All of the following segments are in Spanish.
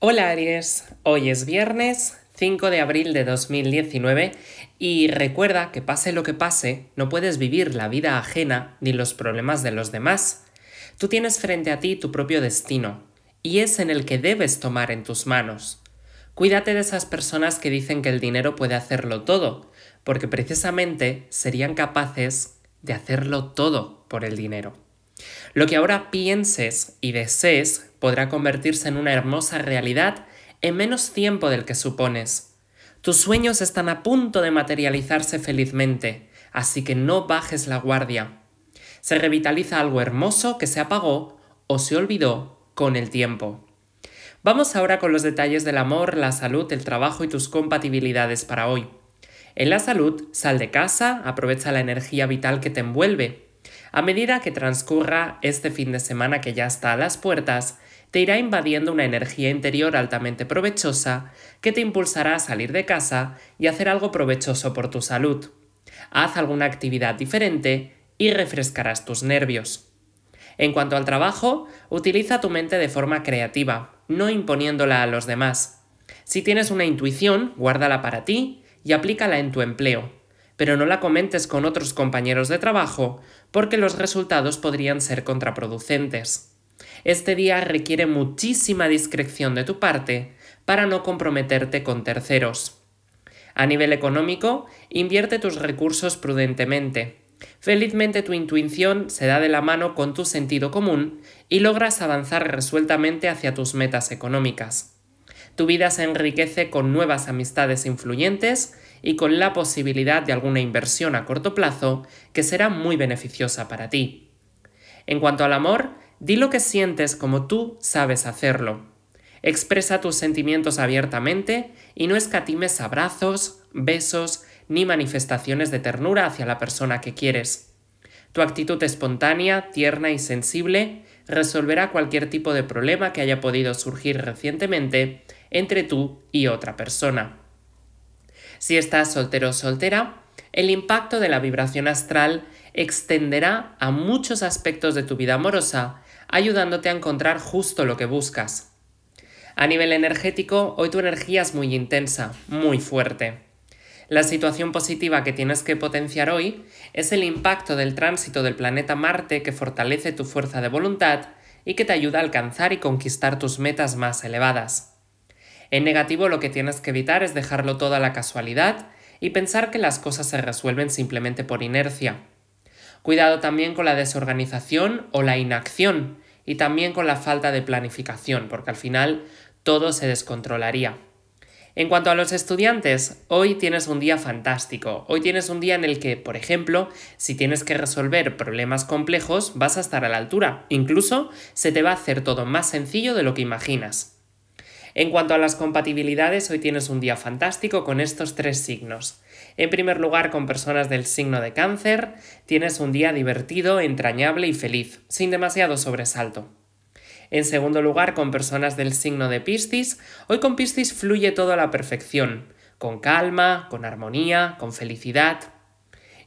Hola Aries, hoy es viernes 5 de abril de 2019 y recuerda que pase lo que pase, no puedes vivir la vida ajena ni los problemas de los demás. Tú tienes frente a ti tu propio destino y es en el que debes tomar en tus manos. Cuídate de esas personas que dicen que el dinero puede hacerlo todo, porque precisamente serían capaces de hacerlo todo por el dinero. Lo que ahora pienses y desees podrá convertirse en una hermosa realidad en menos tiempo del que supones. Tus sueños están a punto de materializarse felizmente, así que no bajes la guardia. Se revitaliza algo hermoso que se apagó o se olvidó con el tiempo. Vamos ahora con los detalles del amor, la salud, el trabajo y tus compatibilidades para hoy. En la salud, sal de casa, aprovecha la energía vital que te envuelve. A medida que transcurra este fin de semana que ya está a las puertas, te irá invadiendo una energía interior altamente provechosa que te impulsará a salir de casa y hacer algo provechoso por tu salud. Haz alguna actividad diferente y refrescarás tus nervios. En cuanto al trabajo, utiliza tu mente de forma creativa, no imponiéndola a los demás. Si tienes una intuición, guárdala para ti y aplícala en tu empleo pero no la comentes con otros compañeros de trabajo porque los resultados podrían ser contraproducentes. Este día requiere muchísima discreción de tu parte para no comprometerte con terceros. A nivel económico, invierte tus recursos prudentemente. Felizmente tu intuición se da de la mano con tu sentido común y logras avanzar resueltamente hacia tus metas económicas. Tu vida se enriquece con nuevas amistades influyentes y con la posibilidad de alguna inversión a corto plazo que será muy beneficiosa para ti. En cuanto al amor, di lo que sientes como tú sabes hacerlo. Expresa tus sentimientos abiertamente y no escatimes abrazos, besos ni manifestaciones de ternura hacia la persona que quieres. Tu actitud espontánea, tierna y sensible resolverá cualquier tipo de problema que haya podido surgir recientemente entre tú y otra persona. Si estás soltero o soltera, el impacto de la vibración astral extenderá a muchos aspectos de tu vida amorosa, ayudándote a encontrar justo lo que buscas. A nivel energético, hoy tu energía es muy intensa, muy fuerte. La situación positiva que tienes que potenciar hoy es el impacto del tránsito del planeta Marte que fortalece tu fuerza de voluntad y que te ayuda a alcanzar y conquistar tus metas más elevadas. En negativo lo que tienes que evitar es dejarlo todo a la casualidad y pensar que las cosas se resuelven simplemente por inercia. Cuidado también con la desorganización o la inacción y también con la falta de planificación, porque al final todo se descontrolaría. En cuanto a los estudiantes, hoy tienes un día fantástico. Hoy tienes un día en el que, por ejemplo, si tienes que resolver problemas complejos, vas a estar a la altura. Incluso se te va a hacer todo más sencillo de lo que imaginas. En cuanto a las compatibilidades, hoy tienes un día fantástico con estos tres signos. En primer lugar, con personas del signo de cáncer, tienes un día divertido, entrañable y feliz, sin demasiado sobresalto. En segundo lugar, con personas del signo de Piscis, hoy con Piscis fluye todo a la perfección, con calma, con armonía, con felicidad.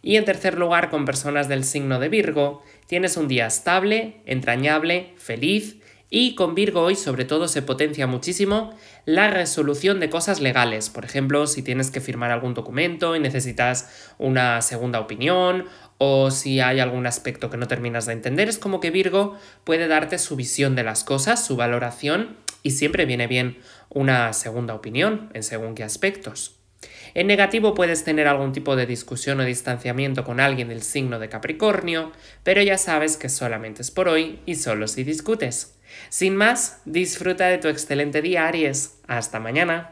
Y en tercer lugar, con personas del signo de Virgo, tienes un día estable, entrañable, feliz y con Virgo hoy sobre todo se potencia muchísimo la resolución de cosas legales. Por ejemplo, si tienes que firmar algún documento y necesitas una segunda opinión o si hay algún aspecto que no terminas de entender, es como que Virgo puede darte su visión de las cosas, su valoración y siempre viene bien una segunda opinión en según qué aspectos. En negativo puedes tener algún tipo de discusión o distanciamiento con alguien del signo de Capricornio, pero ya sabes que solamente es por hoy y solo si discutes. Sin más, disfruta de tu excelente día, Aries. Hasta mañana.